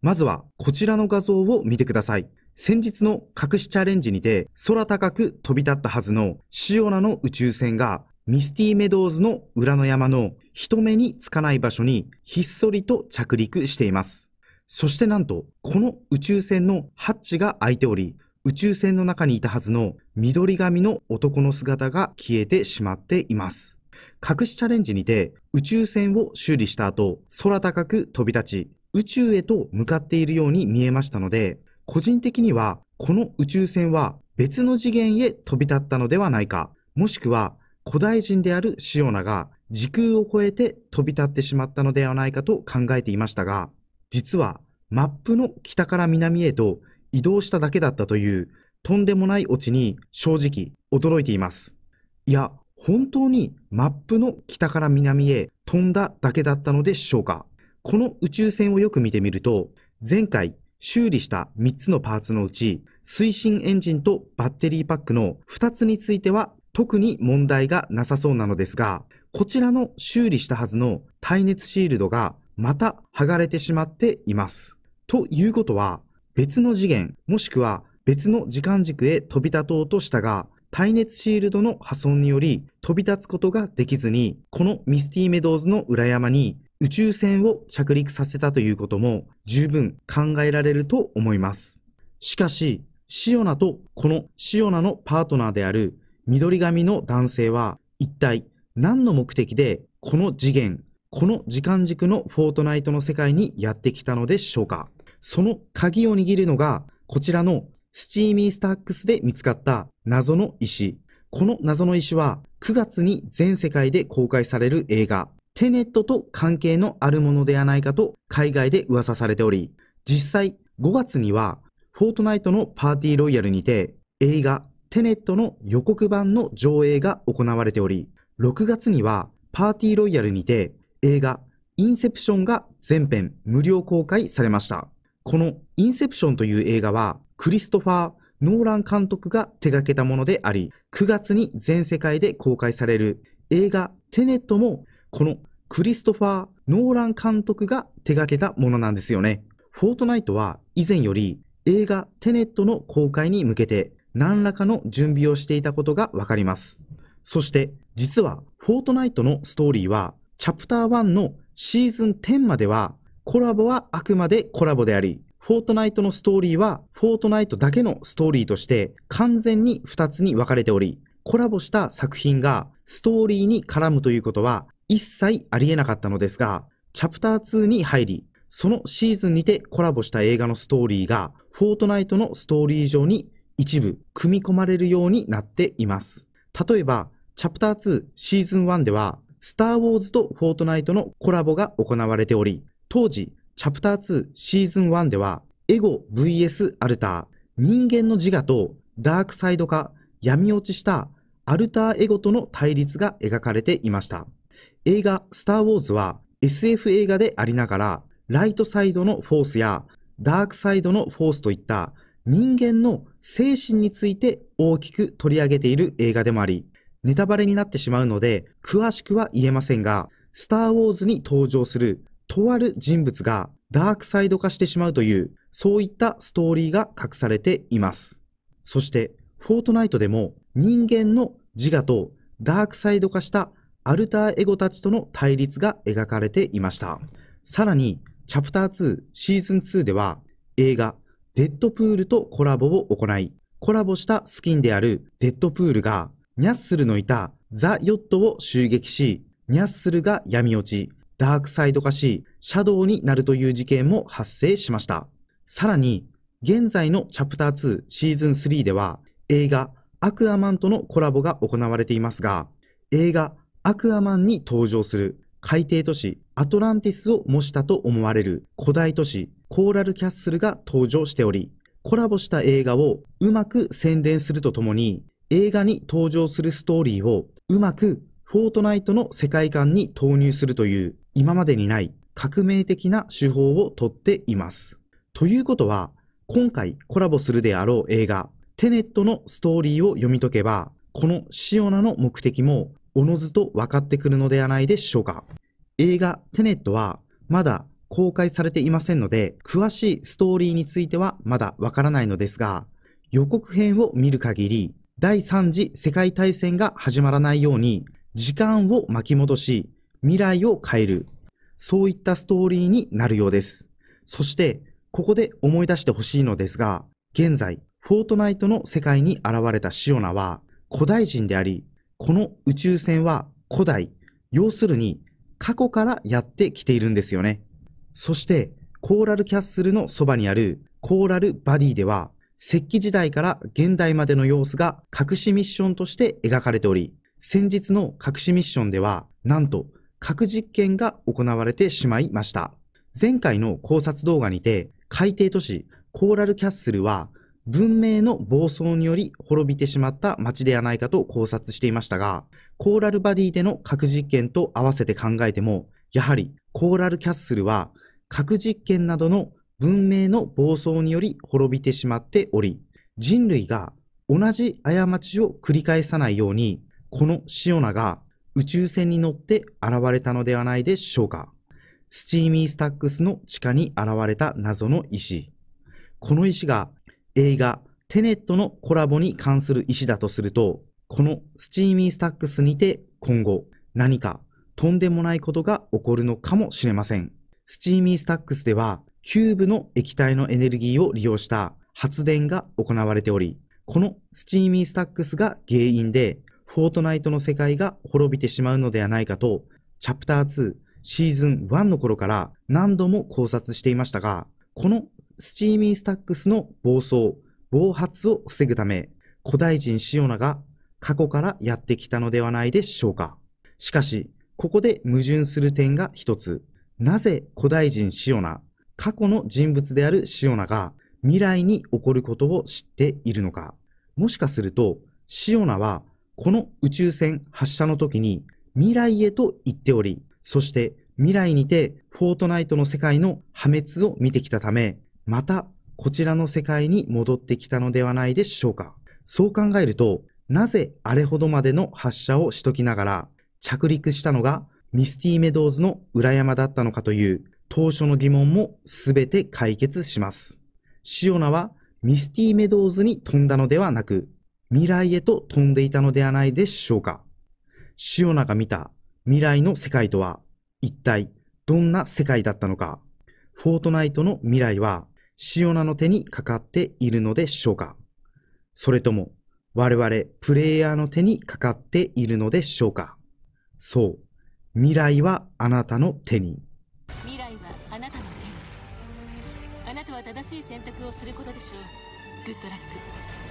まずはこちらの画像を見てください。先日の隠しチャレンジにて空高く飛び立ったはずのシオナの宇宙船がミスティメドーズの裏の山の人目につかない場所にひっそりと着陸しています。そしてなんと、この宇宙船のハッチが開いており、宇宙船の中にいたはずの緑髪の男の姿が消えてしまっています。隠しチャレンジにて宇宙船を修理した後、空高く飛び立ち、宇宙へと向かっているように見えましたので、個人的にはこの宇宙船は別の次元へ飛び立ったのではないか、もしくは古代人であるシオナが時空を超えて飛び立ってしまったのではないかと考えていましたが、実はマップの北から南へと移動しただけだったというとんでもないオチに正直驚いています。いや、本当にマップの北から南へ飛んだだけだったのでしょうかこの宇宙船をよく見てみると、前回修理した3つのパーツのうち、推進エンジンとバッテリーパックの2つについては特に問題がなさそうなのですが、こちらの修理したはずの耐熱シールドがまた剥がれてしまっています。ということは、別の次元、もしくは別の時間軸へ飛び立とうとしたが、耐熱シールドの破損により飛び立つことができずに、このミスティメドウズの裏山に宇宙船を着陸させたということも十分考えられると思います。しかし、シオナとこのシオナのパートナーである緑髪の男性は一体何の目的でこの次元、この時間軸のフォートナイトの世界にやってきたのでしょうかその鍵を握るのがこちらのスチーミースタックスで見つかった謎の石。この謎の石は9月に全世界で公開される映画テネットと関係のあるものではないかと海外で噂されており、実際5月にはフォートナイトのパーティーロイヤルにて映画テネットの予告版の上映が行われており、6月にはパーティーロイヤルにて映画インセプションが全編無料公開されました。このインセプションという映画はクリストファー・ノーラン監督が手掛けたものであり、9月に全世界で公開される映画テネットもこのクリストファー・ノーラン監督が手掛けたものなんですよね。フォートナイトは以前より映画テネットの公開に向けて何らかの準備をしていたことがわかります。そして実はフォートナイトのストーリーはチャプター1のシーズン10まではコラボはあくまでコラボであり、フォートナイトのストーリーはフォートナイトだけのストーリーとして完全に2つに分かれており、コラボした作品がストーリーに絡むということは一切ありえなかったのですが、チャプター2に入り、そのシーズンにてコラボした映画のストーリーが、フォートナイトのストーリー上に一部組み込まれるようになっています。例えば、チャプター2シーズン1では、スターウォーズとフォートナイトのコラボが行われており、当時、チャプター2シーズン1では、エゴ VS アルター、人間の自我とダークサイド化、闇落ちしたアルターエゴとの対立が描かれていました。映画スター・ウォーズは SF 映画でありながら、ライトサイドのフォースやダークサイドのフォースといった人間の精神について大きく取り上げている映画でもあり、ネタバレになってしまうので詳しくは言えませんが、スター・ウォーズに登場するとある人物がダークサイド化してしまうという、そういったストーリーが隠されています。そして、フォートナイトでも人間の自我とダークサイド化したアルターエゴたちとの対立が描かれていました。さらに、チャプター2シーズン2では映画デッドプールとコラボを行い、コラボしたスキンであるデッドプールがニャッスルのいたザ・ヨットを襲撃し、ニャッスルが闇落ち、ダークサイド化し、シャドウになるという事件も発生しました。さらに、現在のチャプター2シーズン3では、映画アクアマンとのコラボが行われていますが、映画アクアマンに登場する海底都市アトランティスを模したと思われる古代都市コーラルキャッスルが登場しており、コラボした映画をうまく宣伝するとともに、映画に登場するストーリーをうまくフォートナイトの世界観に投入するという今までにない革命的な手法をとっています。ということは、今回コラボするであろう映画、テネットのストーリーを読み解けば、このシオナの目的もおのずと分かってくるのではないでしょうか。映画テネットはまだ公開されていませんので、詳しいストーリーについてはまだわからないのですが、予告編を見る限り、第3次世界大戦が始まらないように、時間を巻き戻し、未来を変える。そういったストーリーになるようです。そして、ここで思い出してほしいのですが、現在、フォートナイトの世界に現れたシオナは、古代人であり、この宇宙船は古代、要するに過去からやってきているんですよね。そして、コーラルキャッスルのそばにあるコーラルバディでは、石器時代から現代までの様子が隠しミッションとして描かれており、先日の隠しミッションでは、なんと核実験が行われてしまいました。前回の考察動画にて、海底都市コーラルキャッスルは文明の暴走により滅びてしまった街ではないかと考察していましたが、コーラルバディでの核実験と合わせて考えても、やはりコーラルキャッスルは核実験などの文明の暴走により滅びてしまっており、人類が同じ過ちを繰り返さないように、このシオナが宇宙船に乗って現れたのではないでしょうか。スチーミースタックスの地下に現れた謎の石。この石が映画テネットのコラボに関する意思だとすると、このスチーミースタックスにて今後何かとんでもないことが起こるのかもしれません。スチーミースタックスではキューブの液体のエネルギーを利用した発電が行われており、このスチーミースタックスが原因でフォートナイトの世界が滅びてしまうのではないかと、チャプター2シーズン1の頃から何度も考察していましたが、このスチーミースタックスの暴走、暴発を防ぐため、古代人シオナが過去からやってきたのではないでしょうか。しかし、ここで矛盾する点が一つ。なぜ古代人シオナ、過去の人物であるシオナが未来に起こることを知っているのか。もしかすると、シオナはこの宇宙船発射の時に未来へと言っており、そして未来にてフォートナイトの世界の破滅を見てきたため、またこちらの世界に戻ってきたのではないでしょうか。そう考えると、なぜあれほどまでの発射をしときながら着陸したのがミスティーメドウズの裏山だったのかという当初の疑問も全て解決します。シオナはミスティーメドウズに飛んだのではなく、未来へと飛んでいたのではないでしょうか。シオナが見た未来の世界とは一体どんな世界だったのか。フォートナイトの未来はシオナの手にかかっているのでしょうかそれとも、我々プレイヤーの手にかかっているのでしょうかそう、未来はあなたの手に。未来はあなたの手に。あなたは正しい選択をすることでしょう。グッドラック。